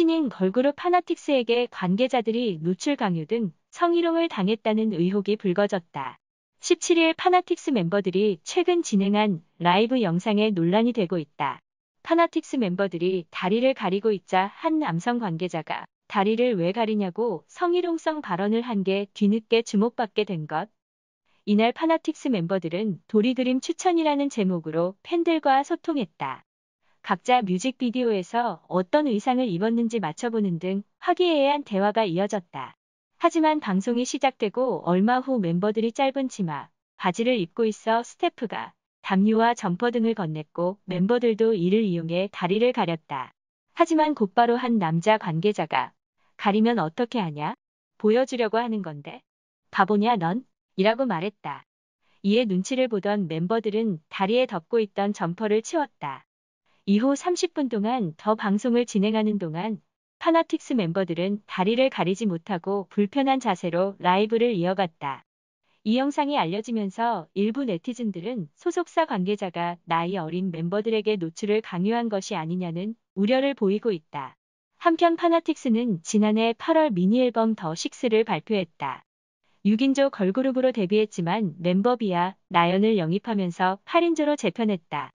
신인 걸그룹 파나틱스에게 관계자들이 노출 강요 등 성희롱을 당했다는 의혹이 불거졌다. 17일 파나틱스 멤버들이 최근 진행한 라이브 영상에 논란이 되고 있다. 파나틱스 멤버들이 다리를 가리고 있자 한 남성 관계자가 다리를 왜 가리냐고 성희롱성 발언을 한 게 뒤늦게 주목받게 된 것. 이날 파나틱스 멤버들은 도리그림 추천이라는 제목으로 팬들과 소통했다. 각자 뮤직비디오에서 어떤 의상을 입었는지 맞춰보는 등 화기애애한 대화가 이어졌다. 하지만 방송이 시작되고 얼마 후 멤버들이 짧은 치마, 바지를 입고 있어 스태프가 담요와 점퍼 등을 건넸고 멤버들도 이를 이용해 다리를 가렸다. 하지만 곧바로 한 남자 관계자가 가리면 어떻게 하냐? 보여주려고 하는 건데. 바보냐 넌? 이라고 말했다. 이에 눈치를 보던 멤버들은 다리에 덮고 있던 점퍼를 치웠다. 이후 30분 동안 더 방송을 진행하는 동안 파나틱스 멤버들은 다리를 가리지 못하고 불편한 자세로 라이브를 이어갔다. 이 영상이 알려지면서 일부 네티즌들은 소속사 관계자가 나이 어린 멤버들에게 노출을 강요한 것이 아니냐는 우려를 보이고 있다. 한편 파나틱스는 지난해 8월 미니앨범 더식스를 발표했다. 6인조 걸그룹으로 데뷔했지만 멤버 비아, 나연을 영입하면서 8인조로 재편했다.